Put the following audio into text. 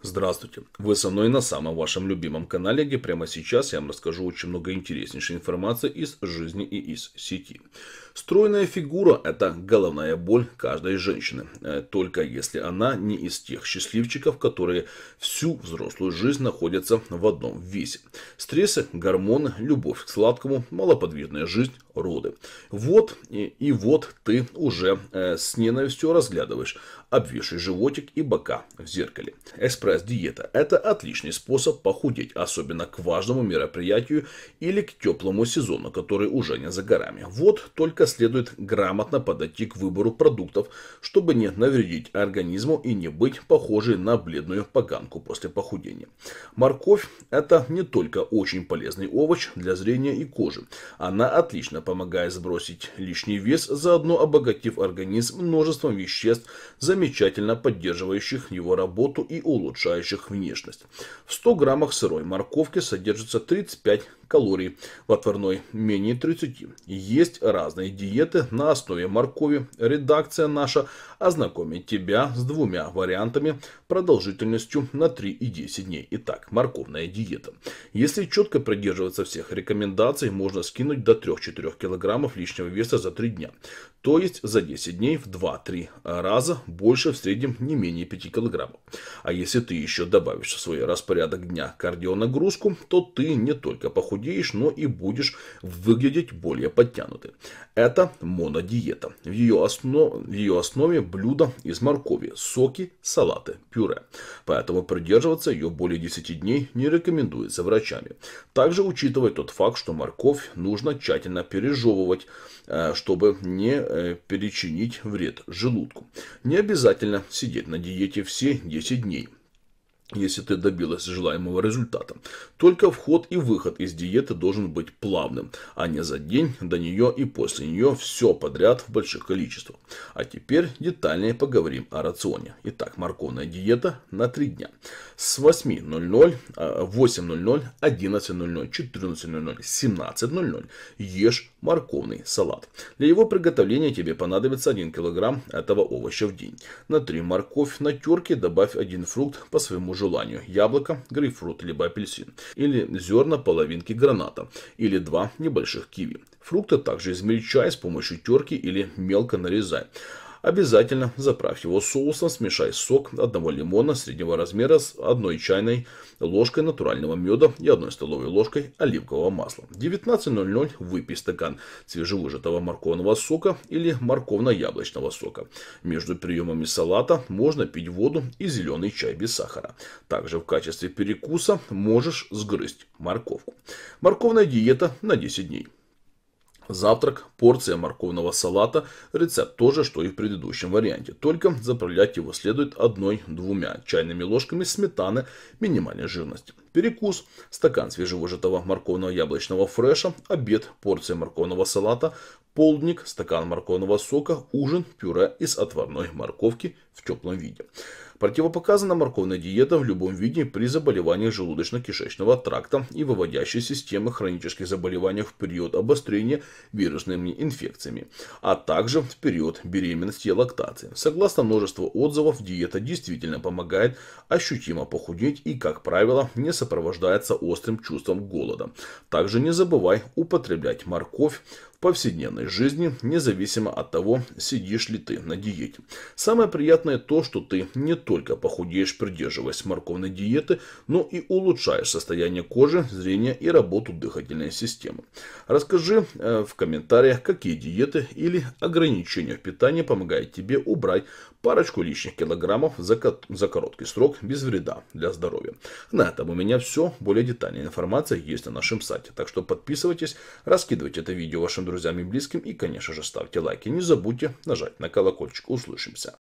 Здравствуйте! Вы со мной на самом вашем любимом канале, где прямо сейчас я вам расскажу очень много интереснейшей информации из жизни и из сети. Стройная фигура – это головная боль каждой женщины, э, только если она не из тех счастливчиков, которые всю взрослую жизнь находятся в одном весе. Стрессы, гормоны, любовь к сладкому, малоподвижная жизнь, роды. Вот и, и вот ты уже э, с ненавистью разглядываешь обвисший животик и бока в зеркале. Экспресс экспресс-диета – это отличный способ похудеть, особенно к важному мероприятию или к теплому сезону, который уже не за горами. Вот только следует грамотно подойти к выбору продуктов, чтобы не навредить организму и не быть похожей на бледную поганку после похудения. Морковь – это не только очень полезный овощ для зрения и кожи. Она отлично помогает сбросить лишний вес, заодно обогатив организм множеством веществ, замечательно поддерживающих его работу и улучшающих улучшающих внешность. В 100 граммах сырой морковки содержится 35 калорий в отварной менее 30. Есть разные диеты на основе моркови. Редакция наша ознакомит тебя с двумя вариантами продолжительностью на 3 и 10 дней. Итак, морковная диета. Если четко придерживаться всех рекомендаций, можно скинуть до 3-4 килограммов лишнего веса за 3 дня. То есть за 10 дней в 2-3 раза больше в среднем не менее 5 килограммов. А если ты еще добавишь в свой распорядок дня кардионагрузку, то ты не только похудеешь, похудеешь, но и будешь выглядеть более подтянутым. Это монодиета. В ее, основ... в ее основе блюда из моркови, соки, салаты, пюре. Поэтому придерживаться ее более 10 дней не рекомендуется врачами. Также учитывая тот факт, что морковь нужно тщательно пережевывать, э, чтобы не э, перечинить вред желудку. Не обязательно сидеть на диете все 10 дней если ты добилась желаемого результата. Только вход и выход из диеты должен быть плавным, а не за день до нее и после нее все подряд в больших количествах. А теперь детальнее поговорим о рационе. Итак, морковная диета на 3 дня. С 8.00, 8.00, 11.00, 14.00, 17.00 ешь морковный салат. Для его приготовления тебе понадобится 1 кг этого овоща в день. На 3 морковь на терке добавь один фрукт по своему желанию яблоко, грейпфрут либо апельсин, или зерна половинки граната, или два небольших киви. Фрукты также измельчай с помощью терки или мелко нарезай. Обязательно заправь его соусом, смешай сок одного лимона среднего размера с одной чайной ложкой натурального меда и одной столовой ложкой оливкового масла. 19.00 выпей стакан свежевыжатого морковного сока или морковно-яблочного сока. Между приемами салата можно пить воду и зеленый чай без сахара. Также в качестве перекуса можешь сгрызть морковку. Морковная диета на 10 дней. Завтрак, порция морковного салата, рецепт тоже, что и в предыдущем варианте, только заправлять его следует одной-двумя чайными ложками сметаны минимальной жирности. Перекус, стакан свежевыжатого морковного яблочного фреша, обед, порция морковного салата, полдник, стакан морковного сока, ужин, пюре из отварной морковки в теплом виде. Противопоказана морковная диета в любом виде при заболеваниях желудочно-кишечного тракта и выводящей системы хронических заболеваний в период обострения вирусными инфекциями, а также в период беременности и лактации. Согласно множеству отзывов, диета действительно помогает ощутимо похудеть и, как правило, не сопровождается острым чувством голода. Также не забывай употреблять морковь, повседневной жизни, независимо от того, сидишь ли ты на диете. Самое приятное то, что ты не только похудеешь, придерживаясь морковной диеты, но и улучшаешь состояние кожи, зрения и работу дыхательной системы. Расскажи э, в комментариях, какие диеты или ограничения в питании помогают тебе убрать парочку лишних килограммов за, за короткий срок без вреда для здоровья. На этом у меня все. Более детальная информация есть на нашем сайте. Так что подписывайтесь, раскидывайте это видео вашим друзьям и близким. И, конечно же, ставьте лайки. Не забудьте нажать на колокольчик. Услышимся.